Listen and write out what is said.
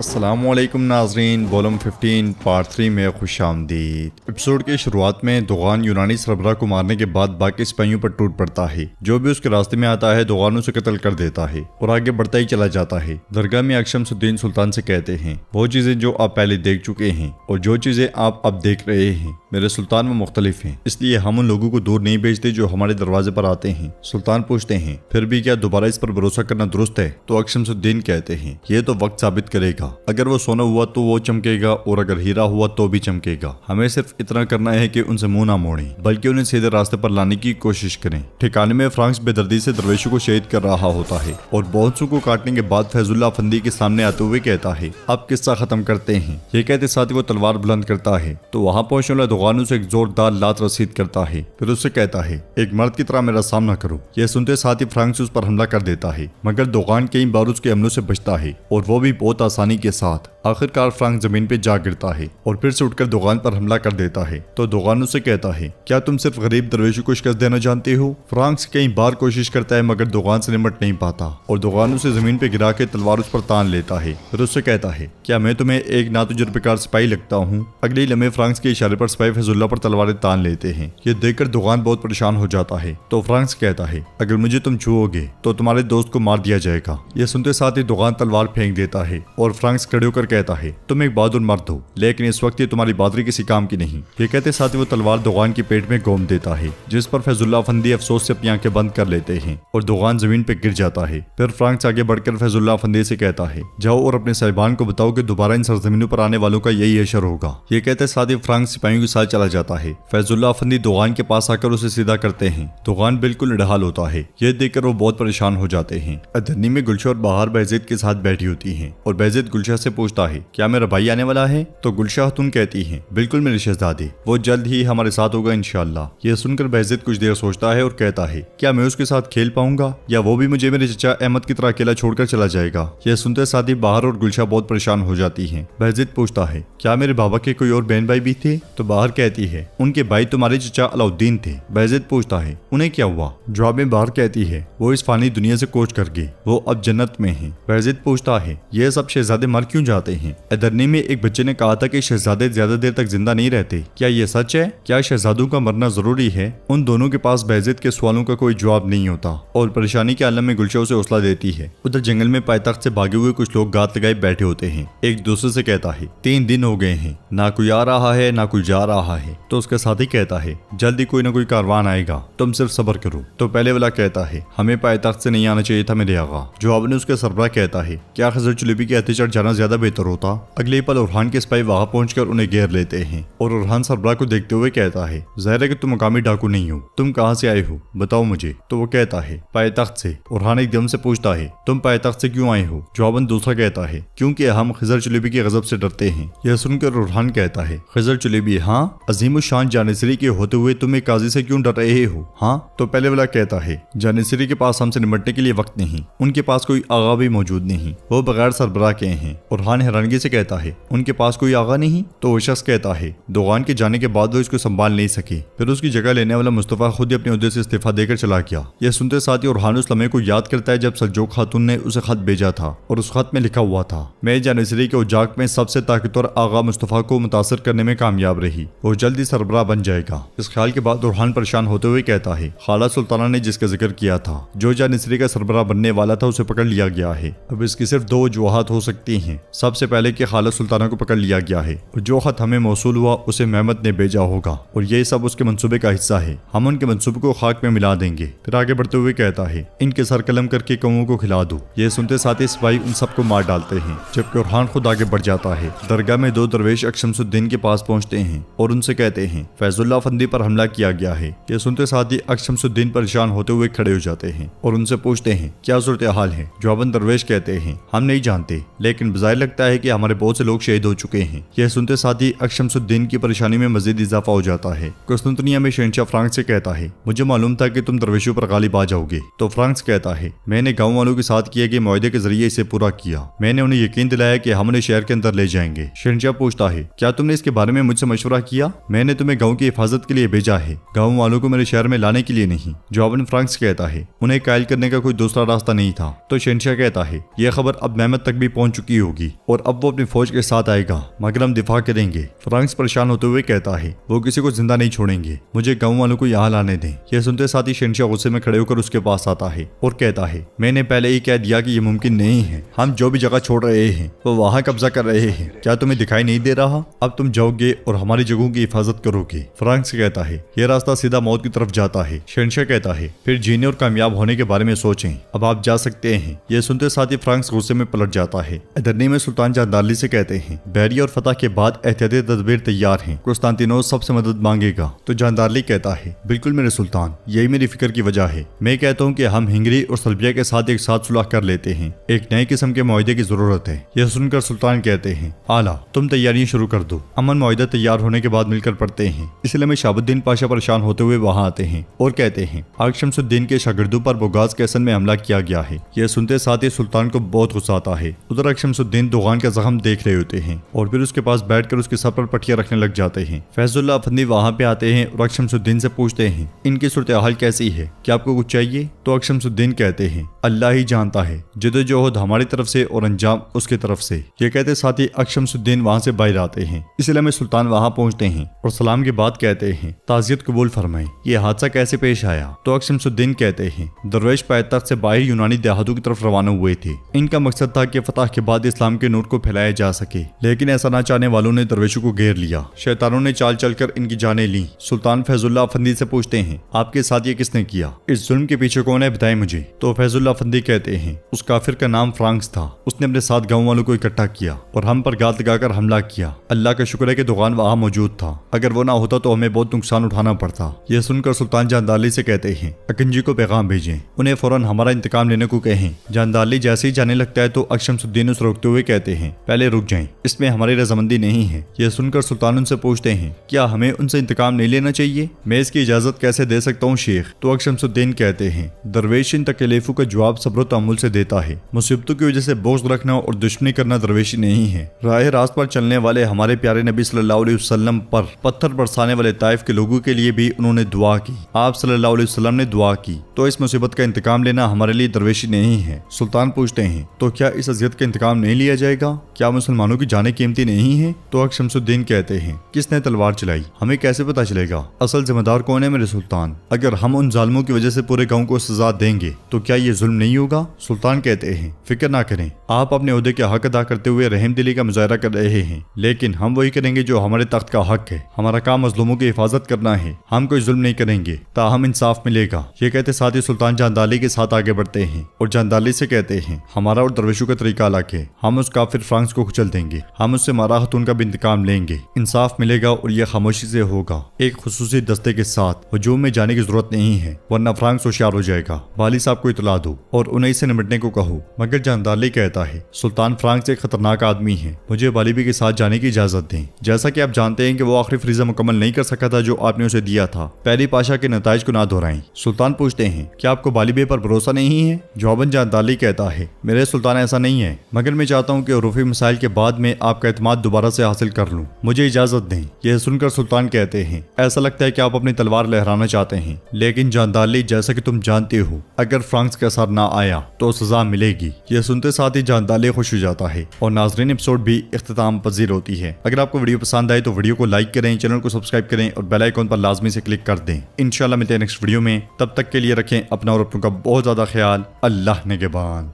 असलम नाजरीन volume 15 part 3 में खुश आमदीद एपिसोड की शुरुआत में दोगान यूनानी सरबरा को मारने के बाद बाकी सिपाहियों पर टूट पड़ता है जो भी उसके रास्ते में आता है दोगान उसे कत्ल कर देता है और आगे बढ़ता ही चला जाता है दरगाह में अक्षम सुद्दीन सुल्तान से कहते हैं वो चीजें जो आप पहले देख चुके हैं और जो चीजें आप अब देख रहे हैं मेरे सुल्तान में मुख्तलिफ हैं इसलिए हम उन लोगों को दूर नहीं भेजते जो हमारे दरवाजे पर आते हैं सुल्तान पूछते हैं फिर भी क्या दोबारा इस पर भरोसा करना दुरुस्त है तो अक्षमसुद्दीन कहते हैं ये तो वक्त साबित करेगा अगर वो सोना हुआ तो वो चमकेगा और अगर हीरा हुआ तो भी चमकेगा हमें सिर्फ इतना करना है की उनसे मुंह ना मोड़े बल्कि उन्हें सीधे रास्ते पर लाने की कोशिश करें ठिकाने में फ्रांस बेदर्दी से दरवेशों को शहीद कर रहा होता है और बौसों को काटने के बाद फैजुल्ला फंदी के सामने आते हुए कहता है अब किस्सा खत्म करते हैं ये कहते ही वो तलवार बुलंद करता है तो वहाँ पहुँचने वाला कानून से एक जोरदार लात रसीद करता है फिर उससे कहता है एक मर्द की तरह मेरा सामना करो यह सुनते साथ ही फ्रांक उस पर हमला कर देता है मगर दोगान कई बार उसके हमलों से बचता है और वो भी बहुत आसानी के साथ आखिरकार फ्रांक जमीन पे जा गिरता है और फिर से उठकर दुकान पर हमला कर देता है तो दुकान उसे कहता है क्या तुम सिर्फ गरीब दरवेश को शिकस्त देना जानते हो फ्रांक कई बार कोशिश करता है मगर दुकान से निमट नहीं पाता और दुकान उसे जमीन पे गिरा के तलवार उस पर तान लेता है फिर उससे कहता है क्या मैं तुम्हें एक नातुजर्बेकार तो सिपाही लगता हूँ अगले लम्हे फ्रांस के इशारे पर सिपाही फैजुल्ला पर तलवारें तान लेते हैं ये देखकर दुकान बहुत परेशान हो जाता है तो फ्रांस कहता है अगर मुझे तुम छूओगे तो तुम्हारे दोस्त को मार दिया जाएगा यह सुनते साथ ही दुकान तलवार फेंक देता है और फ्रांस खड़े होकर कहता है तुम एक बहादुर मर्द हो लेकिन इस वक्त ये तुम्हारी बहादुरी किसी काम की नहीं ये कहते साथ ही वो तलवार दुकान के पेट में गोम देता है जिस पर फैजुल्ला फंदी अफसोस से अपनी आंखें बंद कर लेते हैं और दुकान जमीन पर गिर जाता है फिर फ्रांस आगे बढ़कर फैजुल्ला फंदी से कहता है जाओ और अपने साहिबान को बताओ कि दोबारा इन सरजमीनों पर आने वालों का यही असर होगा ये कहते साथ ही फ्रांस सिपाहियों के साथ निकाल चला जाता है फैजुल्ला अफंदी दुगान के पास आकर उसे सीधा करते हैं दुगान बिल्कुल निढाल होता है यह देखकर वो बहुत परेशान हो जाते हैं अधनी में गुलशा और बाहर बहजेद के साथ बैठी होती है और बहजेद गुलशा से पूछता है क्या मेरा भाई आने वाला है तो गुलशा तुम कहती है बिल्कुल मेरे शहजादी वो जल्द ही हमारे साथ होगा इनशाला यह सुनकर बहजेद कुछ देर सोचता है और कहता है क्या मैं उसके साथ खेल पाऊंगा या वो भी मुझे मेरे चचा अहमद की तरह अकेला छोड़कर चला जाएगा यह सुनते साथ ही बाहर और गुलशा बहुत परेशान हो जाती है बहजेद पूछता है क्या मेरे बाबा के कोई और बहन भाई भी थे तो बाहर बाहर कहती है उनके भाई तुम्हारे चचा अलाउद्दीन थे बैजद पूछता है उन्हें क्या हुआ में बाहर कहती है वो इस फानी दुनिया से कोच कर गए वो अब जन्नत में है बैजद पूछता है यह सब शहजादे मर क्यों जाते हैं अदरनी में एक बच्चे ने कहा था की शहजादे ज्यादा देर तक जिंदा नहीं रहते क्या ये सच है क्या शहजादों का मरना जरूरी है उन दोनों के पास बैजद के सवालों का कोई जवाब नहीं होता और परेशानी के आलम में गुलशो ऐसी हौसला देती है उधर जंगल में पायतख्त से भागे हुए कुछ लोग गात लगाए बैठे होते हैं एक दूसरे से कहता है तीन दिन हो गए हैं ना कोई आ रहा है ना कोई जा रहा रहा है तो उसका साथी कहता है जल्दी कोई ना कोई कारवान आएगा तुम सिर्फ सबर करो तो पहले वाला कहता है हमें तख्त से नहीं आना चाहिए था मेरे आगा जो ने उसके सरबरा कहता है क्या खजर चुलेबी के अहतचर जाना ज्यादा बेहतर होता अगले पल उरहान के सिपाही वहां कर उन्हें घेर लेते हैं और उरहान सरबरा को देखते हुए कहता है जहर है की तुम मकामी डाकू नहीं हो तुम कहाँ से आए हो बताओ मुझे तो वो कहता है पायतख्त से उरहान एकदम से पूछता है तुम पायतख्त से क्यों आए हो जवाबन दूसरा कहता है क्योंकि हम खजर चुलेबी के गजब से डरते हैं यह सुनकर रुरहान कहता है खजर चुलेबी हाँ हाँ अजीम शान जानेसरी के होते हुए तुम्हें काजी से क्यों डर रहे हो हाँ तो पहले वाला कहता है जानेसरी के पास हमसे निपटने के लिए वक्त नहीं उनके पास कोई आगा भी मौजूद नहीं वो बगैर सरबरा के हैं और हान हैरानगी से कहता है उनके पास कोई आगा नहीं तो वो शख्स कहता है दोगान के जाने के बाद वो इसको संभाल नहीं सके फिर उसकी जगह लेने वाला मुस्तफ़ा खुद ही अपने उहदे से इस्तीफा देकर चला गया यह सुनते साथ ही और हान उस लम्हे को याद करता है जब सलजोक खातून ने उसे खत भेजा था और उस खत में लिखा हुआ था मैं जानेसरी के उजाक में सबसे ताकतवर आगा मुस्तफ़ा को मुतासर करने में कामयाब रही और जल्दी सरबरा बन जाएगा इस ख्याल के बाद रूहान परेशान होते हुए कहता है खाला सुल्ताना ने जिसका जिक्र किया था जो जा निसरी का सरबरा बनने वाला था उसे पकड़ लिया गया है अब इसकी सिर्फ दो वजूहत हो सकती है सबसे पहले की खाला सुल्ताना को पकड़ लिया गया है और जो खत हमें मौसू हुआ उसे महमद ने भेजा होगा और ये सब उसके मनसूबे का हिस्सा है हम उनके मनसूबे को खाक में मिला देंगे फिर आगे बढ़ते हुए कहता है इनके सर कलम करके कौं को खिला दो ये सुनते साथ ही सिपाही उन सबको मार डालते हैं जबकि रुहान खुद आगे बढ़ जाता है दरगाह में दो दरवेश अक्षमसुद्दीन के पास पहुँचते हैं और उनसे कहते हैं फैजुल्ला फंदी पर हमला किया गया है ये सुनते साथ ही अक्षमसुद्दीन परेशान होते हुए खड़े हो जाते हैं और उनसे पूछते हैं क्या सूरत हाल है जवाबन दरवेश कहते हैं हम नहीं जानते लेकिन बजाय लगता है की हमारे बहुत से लोग शहीद हो चुके हैं यह सुनते साथ ही अक्षमसुद्दीन की परेशानी में मजीद इजाफा हो जाता है कुस्तुतनिया में शहनशाह फ्रांक से कहता है मुझे मालूम था की तुम दरवेशों पर गालिब आ जाओगे तो फ्रांस कहता है मैंने गाँव वालों के साथ किए गए माहे के जरिए इसे पूरा किया मैंने उन्हें यकीन दिलाया कि हम उन्हें शहर के अंदर ले जाएंगे शहनशाह पूछता है क्या तुमने इसके बारे में मुझसे मशवरा किया किया मैंने तुम्हें गाँव की हिफाजत के लिए भेजा है गाँव वालों को मेरे शहर में लाने के लिए नहीं जॉबन फ्रांक्स कहता है उन्हें कायल करने का कोई दूसरा रास्ता नहीं था तो शनशाह कहता है यह खबर अब मेहमत तक भी पहुंच चुकी होगी और अब वो अपनी फौज के साथ आएगा मगर हम दिफा करेंगे फ्रांक्स परेशान होते हुए कहता है वो किसी को जिंदा नहीं छोड़ेंगे मुझे गाँव वालों को यहाँ लाने दें यह सुनते साथ ही शनशाह गुस्से में खड़े होकर उसके पास आता है और कहता है मैंने पहले ही कह दिया की ये मुमकिन नहीं है हम जो भी जगह छोड़ रहे हैं वो वहाँ कब्जा कर रहे हैं क्या तुम्हें दिखाई नहीं दे रहा अब तुम जाओगे और हमारी जगह लोगों की हिफाजत करोगे फ्रांक्स कहता है यह रास्ता सीधा मौत की तरफ जाता है शेनशा कहता है फिर जीने और कामयाब होने के बारे में सोचें अब आप जा सकते हैं यह सुनते साथ ही फ्रांक्स गुस्से में पलट जाता है अदरनी में सुल्तान जानदारली से कहते हैं बैरी और फतह के बाद एहतियाती तदबीर तैयार है कुस्तानतिनो सबसे मदद मांगेगा तो जानदारली कहता है बिल्कुल मेरे सुल्तान यही मेरी फिक्र की वजह है मैं कहता हूँ की हम हिंगरी और सलबिया के साथ एक साथ सुलह कर लेते हैं एक नए किस्म के मुहिदे की जरूरत है यह सुनकर सुल्तान कहते हैं आला तुम तैयारियाँ शुरू कर दो अमन माहिदा तैयार होने के बाद मिलकर पढ़ते हैं इसलिए में शाबुद्दीन पाशा परेशान होते हुए वहाँ आते हैं और कहते हैं आग शमसुद्दीन के शागिर्दों पर बोगाज कैसन में हमला किया गया है यह सुनते साथ ही सुल्तान को बहुत गुस्सा आता है उधर अग शमसुद्दीन दुकान का जख्म देख रहे होते हैं और फिर उसके पास बैठ उसके सर पर पटिया रखने लग जाते हैं फैजुल्ला अफंदी वहाँ पे आते हैं और अक्षमसुद्दीन से पूछते हैं इनकी सूरत हाल कैसी है क्या आपको कुछ चाहिए तो अक्षमसुद्दीन कहते हैं अल्लाह ही जानता है जदोजहद हमारी तरफ से और अंजाम उसके तरफ से ये कहते साथ ही अक्षमसुद्दीन वहाँ से बाहर आते हैं इसलिए में सुल्तान वहाँ पहुँचते हैं और सलाम के बाद कहते हैं ताजियत कबूल फरमाए ये हादसा कैसे पेश आया तो अक्षमसुद्दीन कहते हैं दरवेश पैतक से बाहर यूनानी देहातों की तरफ रवाना हुए थे इनका मकसद था कि फतह के बाद इस्लाम के नोट को फैलाया जा सके लेकिन ऐसा न चाहने वालों ने दरवेशों को घेर लिया शैतानों ने चाल कर इनकी जाने ली सुल्तान फैजुल्ला फंदी से पूछते हैं आपके साथ ये किसने किया इस जुल्म के पीछे कौन है बताए मुझे तो फैजुल्ला फंदी कहते हैं उस काफिर का नाम फ्रांक्स था उसने अपने साथ गाँव वालों को इकट्ठा किया और हम पर गात लगाकर हमला किया अल्लाह का शुक्र है की दुकान वहाँ मौजूद था अगर वो ना होता तो हमें बहुत नुकसान उठाना पड़ता यह सुनकर सुल्तान जानदाली से कहते हैं अकंजी को पैगाम भेजें उन्हें फौरन हमारा इंतकाम लेने को कहें जानदाली जैसे ही जाने लगता है तो अक्षम सुद्दीन उस रोकते हुए कहते हैं पहले रुक जाए इसमें हमारी रजामंदी नहीं है यह सुनकर सुल्तान उनसे पूछते हैं क्या हमें उनसे इंतकाम नहीं लेना चाहिए मैं इसकी इजाजत कैसे दे सकता हूँ शेख तो अक्षम सुद्दीन कहते हैं दरवेश इन तकलीफों का जवाब जवाब सब्र तमुल से देता है मुसीबतों की वजह से बोझ रखना और दुश्मनी करना दरवेशी नहीं है राह रास्त पर चलने वाले हमारे प्यारे नबी सल्लाम पर पत्थर बरसाने वाले ताइफ के लोगों के लिए भी उन्होंने दुआ की आप सल्लाम ने दुआ की तो इस मुसीबत का इंतकाम लेना हमारे लिए दरवेशी नहीं है सुल्तान पूछते हैं तो क्या इस अजियत का इंतकाम नहीं लिया जाएगा क्या मुसलमानों की जाने कीमती नहीं है तो अक शमसुद्दीन कहते हैं किसने तलवार चलाई हमें कैसे पता चलेगा असल जिम्मेदार कौन है मेरे सुल्तान अगर हम उन जालमों की वजह से पूरे गाँव को सजा देंगे तो क्या ये जुल्म मालूम नहीं होगा सुल्तान कहते हैं फिक्र ना करें आप अपने अहदे का हक अदा करते हुए रहम दिली का मुजाहरा कर रहे हैं लेकिन हम वही करेंगे जो हमारे तख्त का हक है हमारा काम मजलूमों की हिफाजत करना है हम कोई जुल्म नहीं करेंगे ताहम इंसाफ मिलेगा ये कहते साथ ही सुल्तान जानदाली के साथ आगे बढ़ते हैं और जानदाली से कहते हैं हमारा और दरवेशों का तरीका अलग है हम उस काफिर फ्रांस को कुचल देंगे हम उससे मारा खतून का भी इंतकाम लेंगे इंसाफ मिलेगा और यह खामोशी से होगा एक खसूसी दस्ते के साथ हजूम में जाने की जरूरत नहीं है वरना फ्रांस होशियार हो जाएगा वाली साहब को इतला दो और उन्हें से निमटने को कहो मगर जानदारली कहता है सुल्तान फ्रांक एक खतरनाक आदमी है मुझे बालीबी के साथ जाने की इजाजत दें जैसा कि आप जानते हैं कि वो आखिरी फ्रीजा मुकम्मल नहीं कर सका था जो आपने उसे दिया था पहली पाशा के नतज को ना दोहराएं सुल्तान पूछते हैं क्या आपको बालीबे पर भरोसा नहीं है जवाबन जानदाली कहता है मेरे सुल्तान ऐसा नहीं है मगर मैं चाहता हूँ की रूफी मिसाइल के बाद में आपका अतमाद दोबारा से हासिल कर लूँ मुझे इजाजत दें यह सुनकर सुल्तान कहते हैं ऐसा लगता है कि आप अपनी तलवार लहराना चाहते हैं लेकिन जानदारली जैसा कि तुम जानते हो अगर फ्रांस के साथ सर ना आया तो सजा मिलेगी ये सुनते साथ ही जानदाले खुश हो जाता है और नाजरीन एपिसोड भी अख्ताम पजीर होती है अगर आपको वीडियो पसंद आए तो वीडियो को लाइक करें चैनल को सब्सक्राइब करें और बेलाइकॉन पर लाजमी से क्लिक कर दें इनशाला मिलते हैं नेक्स्ट वीडियो में तब तक के लिए रखें अपना और अपनों का बहुत ज्यादा ख्याल अल्लाह ने